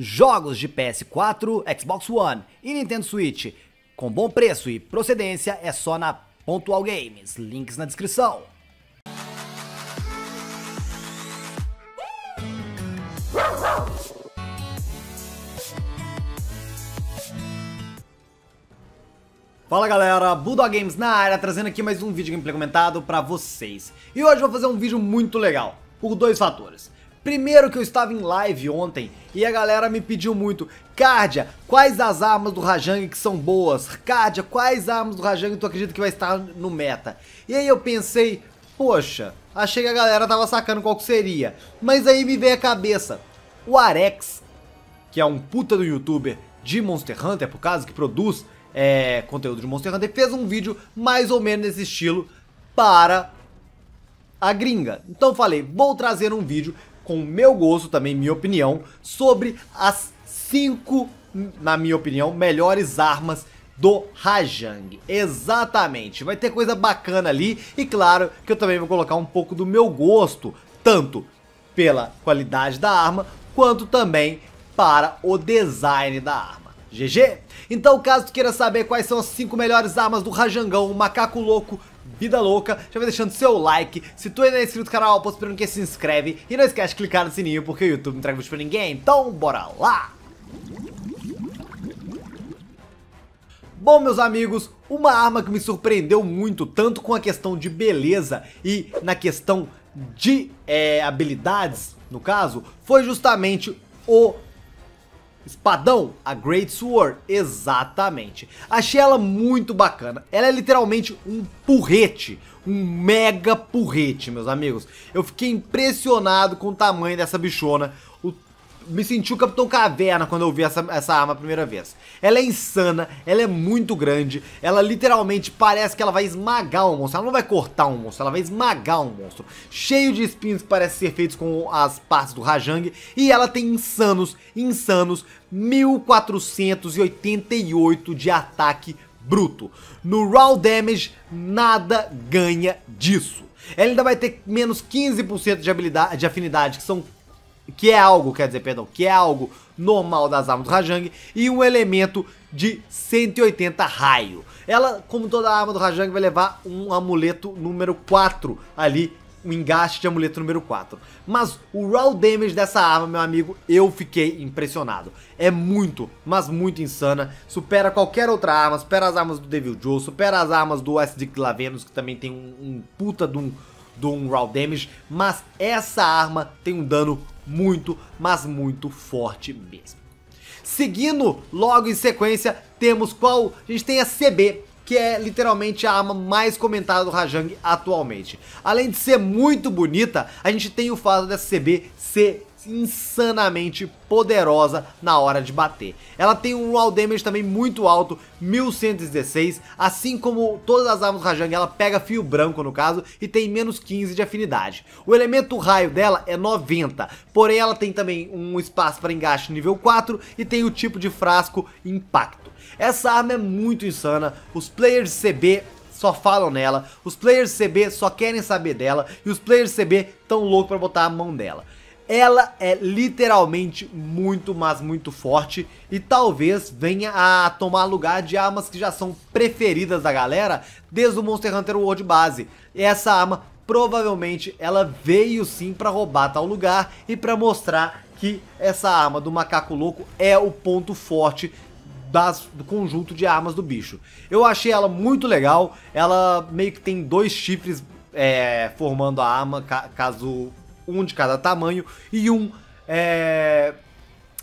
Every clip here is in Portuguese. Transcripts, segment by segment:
Jogos de PS4, Xbox One e Nintendo Switch com bom preço e procedência é só na Pontual Games. Links na descrição. Fala galera, Bulldog Games na área, trazendo aqui mais um vídeo gameplay comentado pra vocês. E hoje eu vou fazer um vídeo muito legal, por dois fatores. Primeiro que eu estava em live ontem e a galera me pediu muito, Cardia, quais as armas do Rajang que são boas? Cardia, quais armas do Rajang tu acredita que vai estar no meta? E aí eu pensei, poxa, achei que a galera tava sacando qual que seria. Mas aí me veio a cabeça, o Arex, que é um puta do youtuber de Monster Hunter, por caso, que produz é, conteúdo de Monster Hunter, fez um vídeo mais ou menos nesse estilo para a gringa. Então falei, vou trazer um vídeo com o meu gosto, também minha opinião, sobre as 5, na minha opinião, melhores armas do Rajang. Exatamente, vai ter coisa bacana ali e claro que eu também vou colocar um pouco do meu gosto, tanto pela qualidade da arma, quanto também para o design da arma. GG? Então caso tu queira saber quais são as 5 melhores armas do Rajangão, o Macaco Louco, vida louca. Já vai deixando seu like. Se tu ainda é inscrito no canal, posso esperando que se inscreve. E não esquece de clicar no sininho, porque o YouTube não traz vídeo pra ninguém. Então, bora lá! Bom, meus amigos, uma arma que me surpreendeu muito, tanto com a questão de beleza e na questão de é, habilidades, no caso, foi justamente o Espadão, a Great Sword, exatamente. Achei ela muito bacana. Ela é literalmente um porrete, um mega porrete, meus amigos. Eu fiquei impressionado com o tamanho dessa bichona me senti o Capitão Caverna quando eu vi essa, essa arma a primeira vez. Ela é insana, ela é muito grande, ela literalmente parece que ela vai esmagar um monstro. Ela não vai cortar um monstro, ela vai esmagar um monstro. Cheio de espinhos que parece ser feitos com as partes do Rajang. E ela tem insanos, insanos, 1488 de ataque bruto. No Raw Damage, nada ganha disso. Ela ainda vai ter menos 15% de habilidade, de afinidade, que são que é algo, quer dizer, perdão, que é algo normal das armas do Rajang e um elemento de 180 raio. Ela, como toda arma do Rajang, vai levar um amuleto número 4 ali, um engaste de amuleto número 4. Mas o raw damage dessa arma, meu amigo, eu fiquei impressionado. É muito, mas muito insana. Supera qualquer outra arma, supera as armas do Devil Joe, supera as armas do SD Clavenus, que também tem um, um puta de um, de um raw damage. Mas essa arma tem um dano muito, mas muito forte mesmo. Seguindo logo em sequência, temos qual? A gente tem a CB, que é literalmente a arma mais comentada do Rajang atualmente. Além de ser muito bonita, a gente tem o fato dessa CB ser insanamente poderosa na hora de bater. Ela tem um roll damage também muito alto, 1116, assim como todas as armas Rajang, ela pega fio branco no caso e tem menos 15 de afinidade. O elemento raio dela é 90, porém ela tem também um espaço para engaste nível 4 e tem o tipo de frasco impacto. Essa arma é muito insana, os players CB só falam nela, os players CB só querem saber dela e os players CB tão loucos para botar a mão dela ela é literalmente muito, mas muito forte e talvez venha a tomar lugar de armas que já são preferidas da galera desde o Monster Hunter World Base. e Essa arma provavelmente ela veio sim para roubar tal lugar e para mostrar que essa arma do macaco louco é o ponto forte das, do conjunto de armas do bicho. Eu achei ela muito legal, ela meio que tem dois chifres é, formando a arma, ca caso um de cada tamanho, e um, é,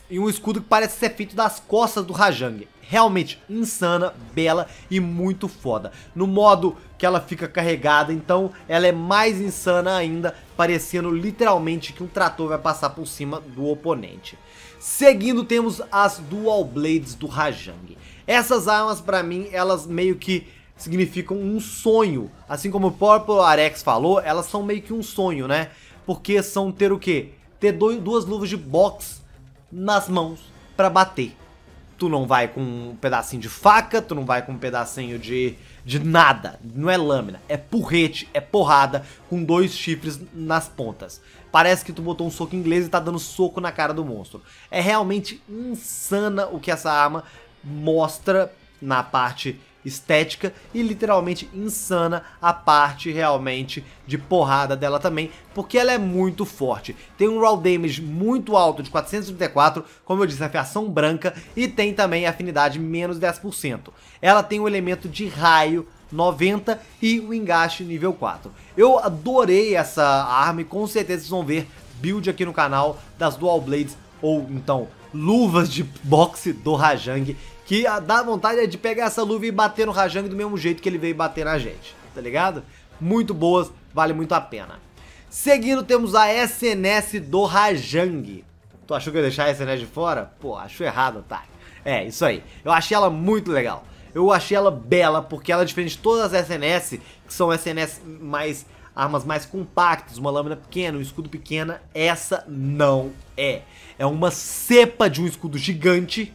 e um escudo que parece ser feito das costas do Rajang. Realmente insana, bela e muito foda. No modo que ela fica carregada, então ela é mais insana ainda, parecendo literalmente que um trator vai passar por cima do oponente. Seguindo temos as Dual Blades do Rajang. Essas armas para mim, elas meio que significam um sonho. Assim como o próprio Arex falou, elas são meio que um sonho, né? porque são ter o quê? Ter dois, duas luvas de boxe nas mãos para bater. Tu não vai com um pedacinho de faca, tu não vai com um pedacinho de, de nada. Não é lâmina, é porrete, é porrada com dois chifres nas pontas. Parece que tu botou um soco inglês e tá dando soco na cara do monstro. É realmente insana o que essa arma mostra na parte estética e literalmente insana a parte realmente de porrada dela também, porque ela é muito forte. Tem um raw damage muito alto de 434, como eu disse, afiação branca, e tem também afinidade menos 10%. Ela tem um elemento de raio 90 e o engaste nível 4. Eu adorei essa arma e com certeza vocês vão ver build aqui no canal das Dual Blades ou então luvas de boxe do Rajang que dá vontade é de pegar essa luva e bater no Rajang do mesmo jeito que ele veio bater na gente, tá ligado? Muito boas, vale muito a pena. Seguindo temos a SNS do Rajang. Tu achou que eu ia deixar a SNS de fora? Pô, acho errado, tá? É, isso aí. Eu achei ela muito legal. Eu achei ela bela porque ela é diferente de todas as SNS, que são SNS mais armas mais compactas, uma lâmina pequena, um escudo pequena, essa não é. É uma cepa de um escudo gigante,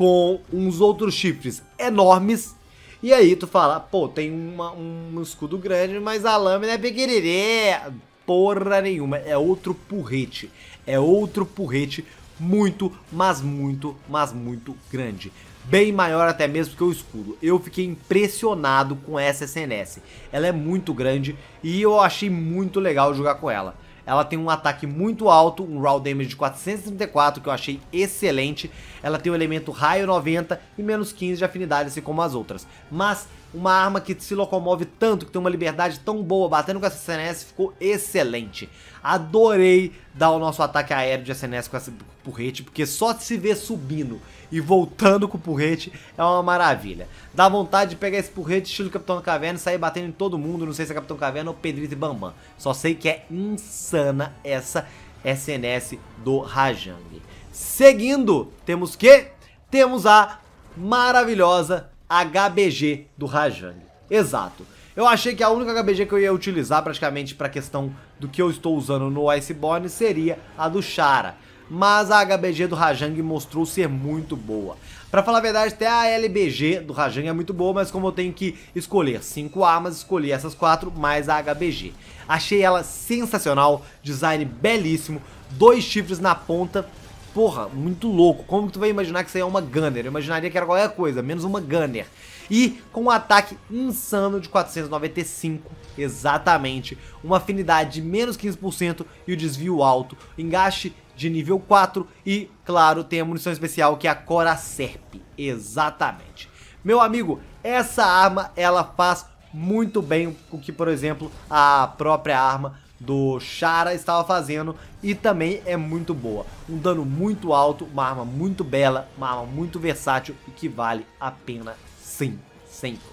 com uns outros chifres enormes. E aí tu fala, pô, tem uma, um escudo grande, mas a lâmina é pequenininha. Porra nenhuma, é outro porrete. É outro porrete muito, mas muito, mas muito grande. Bem maior até mesmo que o escudo. Eu fiquei impressionado com essa SNS. Ela é muito grande e eu achei muito legal jogar com ela. Ela tem um ataque muito alto, um raw damage de 434, que eu achei excelente. Ela tem o um elemento raio 90 e menos 15 de afinidade, assim como as outras. Mas uma arma que se locomove tanto, que tem uma liberdade tão boa, batendo com essa SNS ficou excelente. Adorei dar o nosso ataque aéreo de SNS com essa porrete, porque só se vê subindo e voltando com o porrete, é uma maravilha. Dá vontade de pegar esse porrete estilo Capitão Caverna e sair batendo em todo mundo, não sei se é Capitão Caverna ou Pedrito e Bambam. Só sei que é insana essa SNS do Rajang. Seguindo, temos que? Temos a maravilhosa HBG do Rajang. Exato. Eu achei que a única HBG que eu ia utilizar praticamente para a questão do que eu estou usando no Iceborne seria a do Chara mas a HBG do Rajang mostrou ser muito boa. Pra falar a verdade, até a LBG do Rajang é muito boa, mas como eu tenho que escolher 5 armas, escolhi essas 4 mais a HBG. Achei ela sensacional, design belíssimo, dois chifres na ponta, porra, muito louco. Como que tu vai imaginar que isso aí é uma Gunner? Eu imaginaria que era qualquer coisa, menos uma Gunner. E com um ataque insano de 495, exatamente. Uma afinidade de menos 15% e o desvio alto. Engaste de nível 4 e, claro, tem a munição especial que é a Cora Serp, exatamente. Meu amigo, essa arma, ela faz muito bem o que, por exemplo, a própria arma do Chara estava fazendo e também é muito boa. Um dano muito alto, uma arma muito bela, uma arma muito versátil e que vale a pena sim, sempre.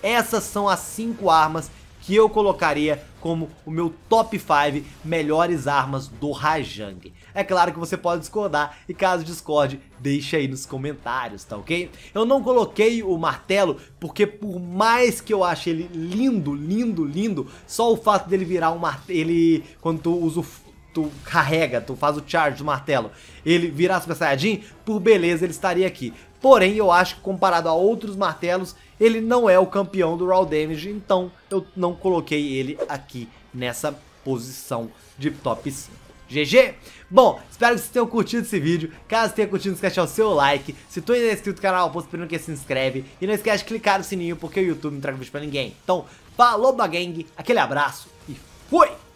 Essas são as 5 armas que eu colocaria como o meu top 5 melhores armas do Rajang. É claro que você pode discordar e caso discorde, deixa aí nos comentários, tá ok? Eu não coloquei o martelo porque por mais que eu ache ele lindo, lindo, lindo, só o fato dele virar um martelo, ele quando tu usa o tu carrega, tu faz o charge do martelo, ele virar Super Saiyajin, por beleza ele estaria aqui. Porém, eu acho que comparado a outros martelos, ele não é o campeão do Raw Damage, então eu não coloquei ele aqui nessa posição de top 5. GG? Bom, espero que vocês tenham curtido esse vídeo. Caso tenha curtido, não esquece de deixar o seu like. Se tu ainda é inscrito no canal, posto pedindo que se inscreve. E não esquece de clicar no sininho, porque o YouTube não traga vídeo pra ninguém. Então, falou, bagang, aquele abraço e fui!